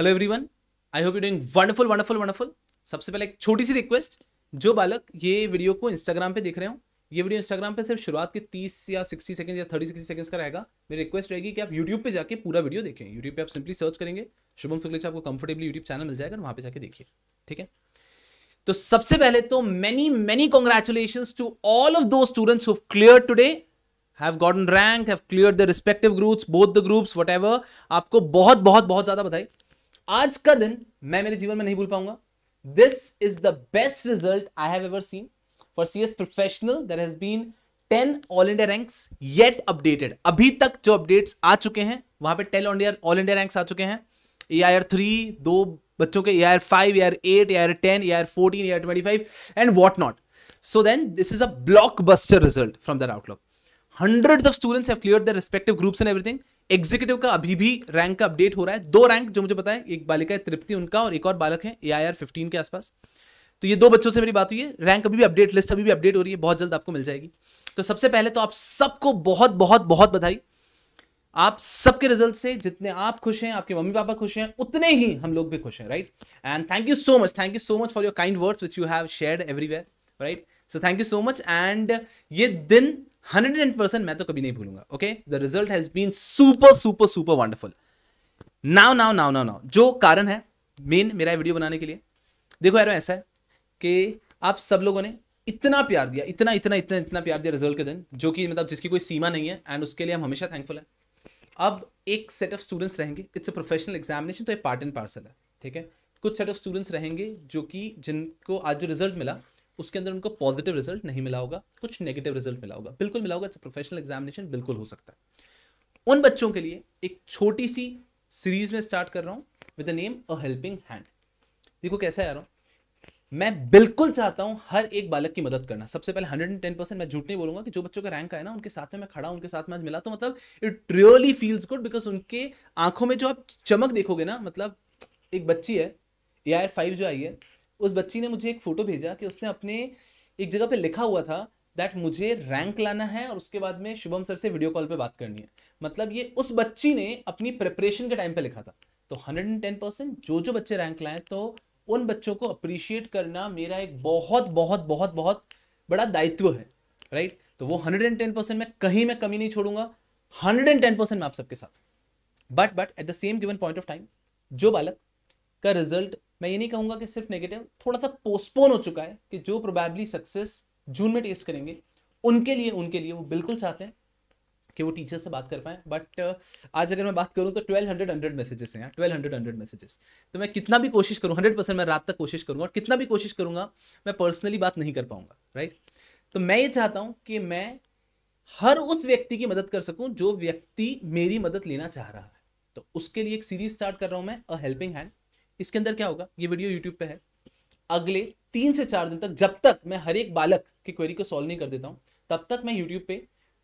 Hello everyone I hope you doing wonderful wonderful wonderful सबसे पहले एक छोटी सी रिक्वेस्ट जो बालक ये वीडियो को इंस्टाग्राम पे देख रहे हो ये वीडियो इंस्टाग्राम पे सिर्फ शुरुआत के 30 या 60 सेकंड या 30 60 सेकंड्स का रहेगा मेरी रिक्वेस्ट रहेगी कि आप यूट्यूब पे जाके पूरा वीडियो देखें यूट्यूब पे आप सिंपली सर्च करेंगे शुभम शुक्लेच आपको कंफर्टेबली यूट्यूब चैनल मिल जाएगा वहां पर जाकर देखिए ठीक है तो सबसे पहले तो many many congratulation to all of those students who clear today have gotten rank have clear the respective groups both the groups what आपको बहुत बहुत बहुत ज़्यादा बताई आज का दिन मैं मेरे जीवन में नहीं भूल पाऊंगा this is the best result I have ever seen for C S professional there has been ten all India ranks yet updated अभी तक जो अपडेट्स आ चुके हैं वहां पे ten all India all India ranks आ चुके हैं ए आई आर थ्री दो बच्चों के A I R five A R eight A R ten A R fourteen A R twenty five and what not So then this is a blockbuster result from that outlook. Hundreds of students have cleared their respective groups and everything. Executive का अभी भी rank का update हो रहा है दो rank जो मुझे पता है एक बालिका है तृप्ति उनका और एक और बालक है ए आई आर फिफ्टीन के आसपास तो ये दो बच्चों से मेरी बात हुई है रैंक अभी भी अपडेट लिस्ट अभी भी अपडेट हो रही है बहुत जल्द आपको मिल जाएगी तो सबसे पहले तो आप सबको बहुत बहुत बहुत बधाई आप सबके रिजल्ट से जितने आप खुश हैं आपके मम्मी पापा खुश हैं उतने ही हम लोग भी खुश हैं right and thank you so much thank you so much for your kind words which you have share everywhere right so thank you so much and ये दिन हंड्रेड एंड परसेंट मैं तो कभी नहीं भूलूंगा okay the result has been super super super wonderful now now now now now जो कारण है मेन मेरा वीडियो बनाने के लिए देखो यार ऐसा है कि आप सब लोगों ने इतना प्यार दिया इतना इतना इतना इतना प्यार दिया रिजल्ट के दिन जो कि मतलब जिसकी कोई सीमा नहीं है एंड उसके लिए हम हमेशा थैंकफुल हैं अब एक सेट ऑफ स्टूडेंट्स रहेंगे इट्स अ प्रोफेशनल एग्जामिनेशन तो ये पार्ट एंड पार्सल है ठीक है कुछ सेट ऑफ स्टूडेंट्स रहेंगे जो कि जिनको आज जो रिजल्ट मिला उसके अंदर उनको पॉजिटिव रिजल्ट नहीं मिला होगा कुछ नेगेटिव रिजल्ट मिला होगा बिल्कुल मिला होगा प्रोफेशनल एग्जामिनेशन बिल्कुल हो सकता है उन बच्चों के लिए एक छोटी सी सीरीज में स्टार्ट कर रहा हूं with the name a helping hand देखो कैसा आ रहा मैं बिल्कुल चाहता हूं हर एक बालक की मदद करना सबसे पहले हंड्रेड एंड टेन परसेंट मैं झूठ नहीं बोलूंगा कि जो बच्चों का रैंक आया ना उनके साथ में मैं खड़ा उनके साथ में आज मिला तो मतलब it really feels good because उनके आंखों में जो आप चमक देखोगे ना मतलब एक बच्ची है ए आई फाइव जो आई है उस बच्ची ने मुझे एक फ़ोटो भेजा कि उसने अपने एक जगह पे लिखा हुआ था दैट मुझे रैंक लाना है और उसके बाद में शुभम सर से वीडियो कॉल पे बात करनी है मतलब ये उस बच्ची ने अपनी प्रिपरेशन के टाइम पे लिखा था तो 110 परसेंट जो जो बच्चे रैंक लाएँ तो उन बच्चों को अप्रिशिएट करना मेरा एक बहुत बहुत बहुत बहुत बड़ा दायित्व है राइट तो वो 110 परसेंट मैं कहीं मैं कमी नहीं छोड़ूंगा 110 परसेंट मैं आप सबके साथ but but at the same given point of time जो बालक का रिजल्ट मैं ये नहीं कहूंगा कि सिर्फ नेगेटिव थोड़ा सा पोस्टपोन हो चुका है कि जो प्रोबेबली सक्सेस जून में टेस्ट करेंगे उनके लिए उनके लिए वो बिल्कुल चाहते हैं कि वो टीचर से बात कर पाए बट uh, आज अगर मैं बात करूँ तो ट्वेल्व हंड्रेड हंड्रेड मैसेजेस हैं यार ट्वेल्व हंड्रेड हंड्रेड मैसेजेस तो मैं कितना भी कोशिश करूँ हंड्रेड परसेंट मैं रात तक कोशिश करूँगा और कितना भी कोशिश करूँगा मैं पर्सनली बात नहीं कर पाऊंगा राइट तो मैं ये चाहता हूँ कि मैं हर उस व्यक्ति की मदद कर सकूँ जो व्यक्ति मेरी मदद लेना चाह रहा है तो उसके लिए एक सीरीज स्टार्ट कर रहा हूँ मैं अ हेल्पिंग हैंड इसके अंदर क्या होगा ये वीडियो यूट्यूब पे है अगले तीन से चार दिन तक जब तक मैं हर एक बालक की क्वेरी को सॉल्व नहीं कर देता हूँ तब तक मैं यूट्यूब पे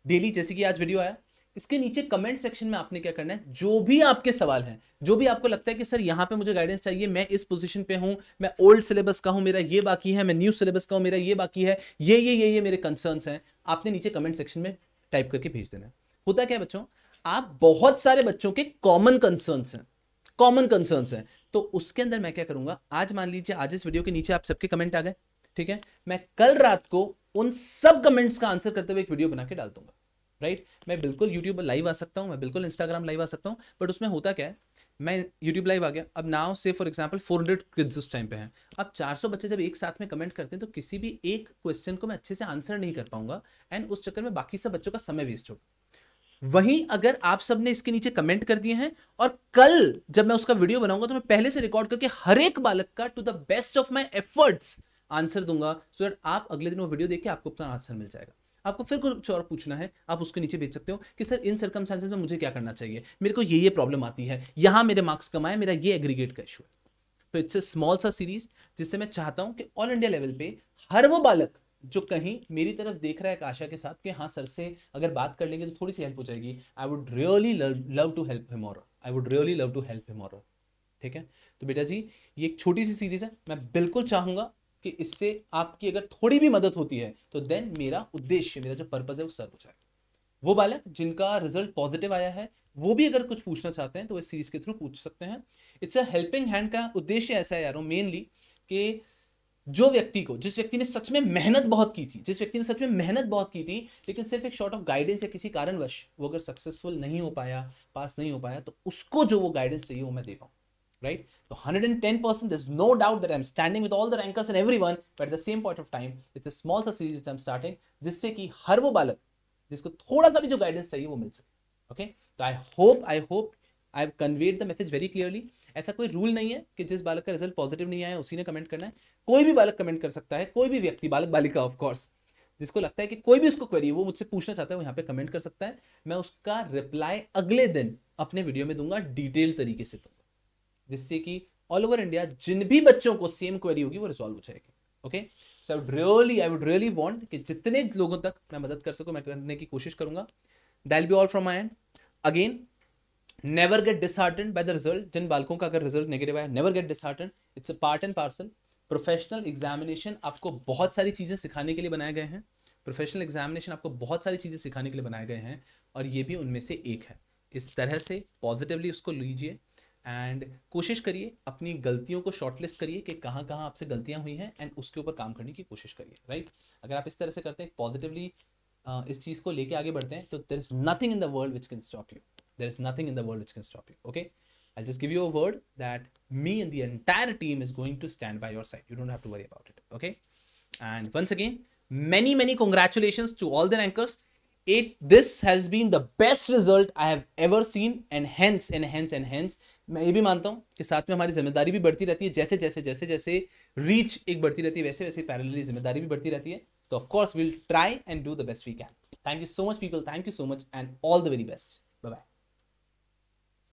डेली जैसे कि आज वीडियो आया इसके नीचे कमेंट सेक्शन में आपने क्या करना है जो भी आपके सवाल हैं जो भी आपको लगता है कि सर यहाँ पे मुझे गाइडेंस चाहिए मैं इस पोजीशन पे हूँ मैं ओल्ड सिलेबस का हूँ मेरा ये बाकी है मैं न्यू सिलेबस का हूँ मेरा ये बाकी है ये ये ये ये मेरे कंसर्न्स हैं आपने नीचे कमेंट सेक्शन में टाइप करके भेज देना होता क्या बच्चों आप बहुत सारे बच्चों के कॉमन कंसर्न्स हैं कॉमन कंसर्न्स हैं तो उसके अंदर मैं क्या करूंगा आज मान लीजिए आज इस वीडियो के नीचे आप सबके कमेंट आ गए ठीक है मैं कल रात को उन सब कमेंट्स का आंसर करते हुए एक वीडियो बना के डाल दूंगा राइट right? मैं बिल्कुल यूट्यूब लाइव आ सकता हूँ मैं बिल्कुल इंस्टाग्राम लाइव आ सकता हूँ बट उसमें होता क्या है मैं यूट्यूब लाइव आ गया अब नाउ से for example four hundred kids उस टाइम पे हैं अब 400 बच्चे जब एक साथ में कमेंट करते हैं तो किसी भी एक क्वेश्चन को मैं अच्छे से आंसर नहीं कर पाऊंगा एंड उस चक्कर में बाकी सब बच्चों का समय वेस्ट होगा वहीं अगर आप सब ने इसके नीचे कमेंट कर दिए हैं और कल जब मैं उसका वीडियो बनाऊंगा तो मैं पहले से रिकॉर्ड करके हर एक बालक का to the best of my efforts answer दूंगा सो दैट आप अगले दिन वो वीडियो देख के आपको अपना आंसर मिल जाएगा आपको फिर कुछ और पूछना है आप उसके नीचे भेज सकते हो कि सर इन सर्कमस्टांसेस में मुझे क्या करना चाहिए मेरे को ये ये प्रॉब्लम आती है यहाँ मेरे मार्क्स कम आए मेरा ये एग्रीगेट का इशू है तो इट्स ए स्मॉल सा सीरीज जिससे मैं चाहता हूँ कि ऑल इंडिया लेवल पे हर वो बालक जो कहीं मेरी तरफ देख रहा है काशा के साथ कि हाँ सर से अगर बात कर लेंगे तो थोड़ी सी हेल्प हो जाएगी I would really love to help him और I would really love to help him और ठीक है तो बेटा जी ये एक छोटी सी सीरीज़ है मैं बिल्कुल चाहूंगा कि इससे आपकी अगर थोड़ी भी मदद होती है तो देन मेरा उद्देश्य मेरा जो पर्पज़ है वो सर हो जाए वो बालक जिनका रिजल्ट पॉजिटिव आया है वो भी अगर कुछ पूछना चाहते हैं तो इस सीरीज़ के थ्रू पूछ सकते हैं इट्स अ हेल्पिंग हैंड का उद्देश्य ऐसा है यारों मेनली कि जो व्यक्ति को जिस व्यक्ति ने सच में मेहनत बहुत की थी जिस व्यक्ति ने सच में मेहनत बहुत की थी लेकिन सिर्फ एक शॉर्ट ऑफ गाइडेंस या किसी कारणवश वो अगर सक्सेसफुल नहीं हो पाया पास नहीं हो पाया तो उसको जो वो गाइडेंस चाहिए वो मैं दे पाऊँ right and ten percent there's no doubt that i'm standing with all the rankers and everyone but at the same point of time it's a small सा सीरीज आई एम स्टार्टिंग जिससे कि हर वो बालक जिसको थोड़ा सा भी जो गाइडेंस चाहिए वो मिल सके ओके तो I hope I hope I have conveyed the message very clearly ऐसा कोई रूल नहीं है कि जिस बालक का रिजल्ट पॉजिटिव नहीं आया उसी ने कमेंट करना है कोई भी बालक कमेंट कर सकता है कोई भी व्यक्ति बालक बालिका ऑफकोर्स जिसको लगता है कि कोई भी उसको क्वेरी है वो मुझसे पूछना चाहता है वो यहाँ पे कमेंट कर सकता है मैं उसका रिप्लाई अगले दिन अपने वीडियो में दूंगा डिटेल तरीके से तो जिससे कि ऑल ओवर इंडिया जिन भी बच्चों को सेम क्वेरी होगी वो रिजॉल्व हो जाएगी okay so I would really I would really want कि जितने लोगों तक मैं मदद कर सकूँ मैं करने की कोशिश करूंगा that'll be all from my end again never get disheartened by the result जिन बालकों का अगर रिजल्ट नेगेटिव आया never get disheartened it's a part and parcel professional examination आपको बहुत सारी चीज़ें सिखाने के लिए बनाए गए हैं प्रोफेशनल एग्जामिनेशन आपको बहुत सारी चीज़ें सिखाने के लिए बनाए गए हैं और ये भी उनमें से एक है इस तरह से पॉजिटिवली उसको लीजिए एंड कोशिश करिए अपनी गलतियों को शॉर्टलिस्ट करिए कि कहाँ कहाँ आपसे गलतियाँ हुई हैं एंड उसके ऊपर काम करने की कोशिश करिए राइट अगर आप इस तरह से करते हैं पॉजिटिवली इस चीज़ को लेके आगे बढ़ते हैं तो there is nothing in the world which can stop you There is nothing in the world which can stop you. Okay. I'll just give you a word that me and the entire team is going to stand by your side. You don't have to worry about it. Okay. And once again, many, many congratulations to all the anchors. It this has been the best result I have ever seen, and hence, and hence, and hence. मैं ये भी मानता हूँ कि साथ में हमारी जिम्मेदारी भी बढ़ती रहती है जैसे जैसे जैसे जैसे रीच एक बढ़ती रहती है वैसे वैसे पैरेलली जिम्मेदारी भी बढ़ती रहती है तो of course will try and do the best we can thank you so much people thank you so much and all the very best bye bye